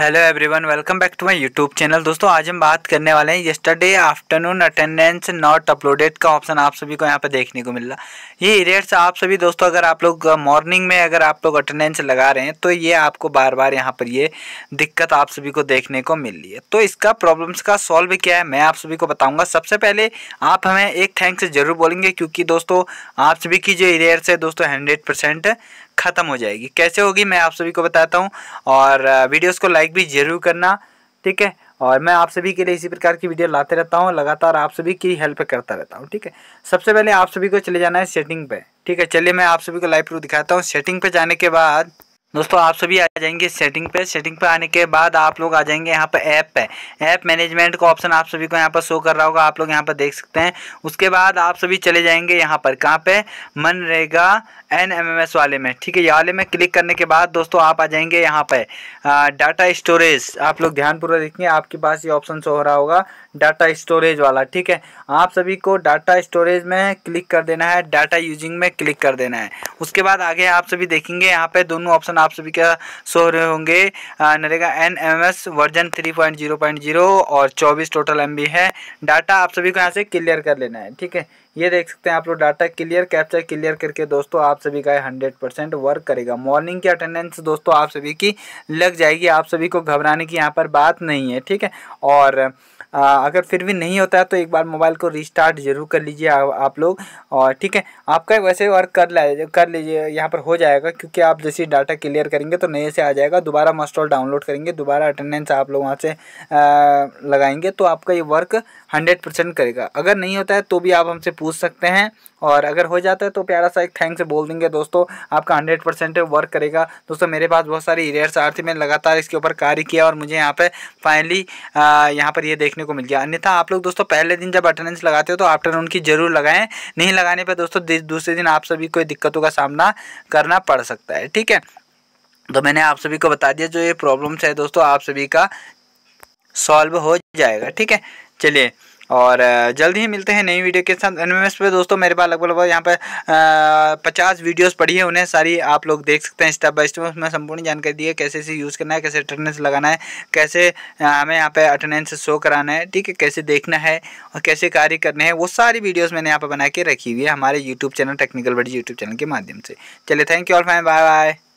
hello everyone welcome back to my YouTube channel दोस्तों आज हम बात करने वाले हैं yesterday afternoon attendance not uploaded का ऑप्शन आप सभी को यहाँ पर देखने को मिल रहा ये इरेट्स आप सभी दोस्तों अगर आप लोग मॉर्निंग में अगर आप लोग अटेंडेंस लगा रहे हैं तो ये आपको बार बार यहाँ पर ये दिक्कत आप सभी को देखने को मिल रही है तो इसका प्रॉब्लम्स का सॉल्व क्या है मैं आप सभी को बताऊँगा सबसे पहले आप हमें एक थैंक्स जरूर बोलेंगे क्योंकि दोस्तों आप सभी की जो इरेट्स है दोस्तों हंड्रेड ख़त्म हो जाएगी कैसे होगी मैं आप सभी को बताता हूँ और वीडियोज़ को लाइक लाइक भी जरूर करना ठीक है और मैं आप सभी के लिए इसी प्रकार की वीडियो लाते रहता हूँ लगातार आप सभी की हेल्प करता रहता हूँ ठीक है सबसे पहले आप सभी को चले जाना है सेटिंग पे ठीक है चलिए मैं आप सभी को लाइव प्रूफ दिखाता हूँ सेटिंग पे जाने के बाद दोस्तों आप सभी आ जाएंगे सेटिंग पे सेटिंग पे आने के बाद आप लोग आ जाएंगे यहाँ पर ऐप पे ऐप मैनेजमेंट का ऑप्शन आप सभी को यहाँ पर शो कर रहा होगा आप लोग यहाँ पर देख सकते हैं उसके बाद आप सभी चले जाएंगे यहाँ पर कहाँ पे MNREGA N M M S वाले में ठीक है ये वाले में क्लिक करने के बाद दोस्तों आप आ जाएंगे यहाँ पे डाटा स्टोरेज आप लोग ध्यानपूर्वक देखेंगे आपके पास ये ऑप्शन शो हो रहा होगा डाटा स्टोरेज वाला ठीक है आप सभी को डाटा स्टोरेज में क्लिक कर देना है डाटा यूजिंग में क्लिक कर देना है उसके बाद आगे आप सभी देखेंगे यहाँ पे दोनों ऑप्शन आप सभी का शो रहे होंगे NREGA N M S version three point zero point zero और चौबीस टोटल एम बी है डाटा आप सभी को यहाँ से क्लियर कर लेना है ठीक है ये देख सकते हैं आप लोग डाटा क्लियर कैप्चर क्लियर करके दोस्तों आप सभी का हंड्रेड परसेंट वर्क करेगा मॉर्निंग की अटेंडेंस दोस्तों आप सभी की लग जाएगी आप सभी को घबराने की यहाँ पर बात नहीं है ठीक है और अगर फिर भी नहीं होता है तो एक बार मोबाइल को रिस्टार्ट ज़रूर कर लीजिए आप लोग और ठीक है आपका वैसे वर्क कर ला कर लीजिए यहाँ पर हो जाएगा क्योंकि आप जैसे डाटा क्लियर करेंगे तो नए से आ जाएगा दोबारा मस्टॉल डाउनलोड करेंगे दोबारा अटेंडेंस आप लोग वहाँ से लगाएंगे तो आपका ये वर्क हंड्रेड परसेंट करेगा अगर नहीं होता है तो भी आप हमसे पूछ सकते हैं और अगर हो जाता है तो प्यारा सा एक थैंक्स बोल देंगे दोस्तों आपका हंड्रेड परसेंट वर्क करेगा दोस्तों मेरे पास बहुत सारे इरेयर्स आ रहे थे मैंने लगातार इसके ऊपर कार्य किया और मुझे यहाँ पर फाइनली यहाँ पर ये देखने देखने को मिल गया अन्यथा आप लोग दोस्तों पहले दिन जब अटेंडेंस लगाते हो तो आफ्टरनून की जरूर लगाएं नहीं लगाने पर दोस्तों दूसरे दिन आप सभी को दिक्कतों का सामना करना पड़ सकता है ठीक है तो मैंने आप सभी को बता दिया जो ये प्रॉब्लम्स है दोस्तों आप सभी का सॉल्व हो जाएगा ठीक है चलिए और जल्द ही मिलते हैं नई वीडियो के साथ एन पे दोस्तों मेरे पास लगभग लगभग यहाँ पर पचास वीडियोज़ पड़ी है उन्हें सारी आप लोग देख सकते हैं स्टेप बाय स्टेप उसमें संपूर्ण जानकारी दी है कैसे इसे यूज़ करना है कैसे अटेंडेंस लगाना है कैसे हमें यहाँ पर अटेंडेंस शो कराना है ठीक है कैसे देखना है और कैसे कार्य करने हैं वो सारी वीडियोज़ मैंने यहाँ पर बना के रखी हुई है हमारे यूट्यूब चैनल टेक्निकल बड़ी यूट्यूब चैनल के माध्यम से चलिए thank you all fine bye bye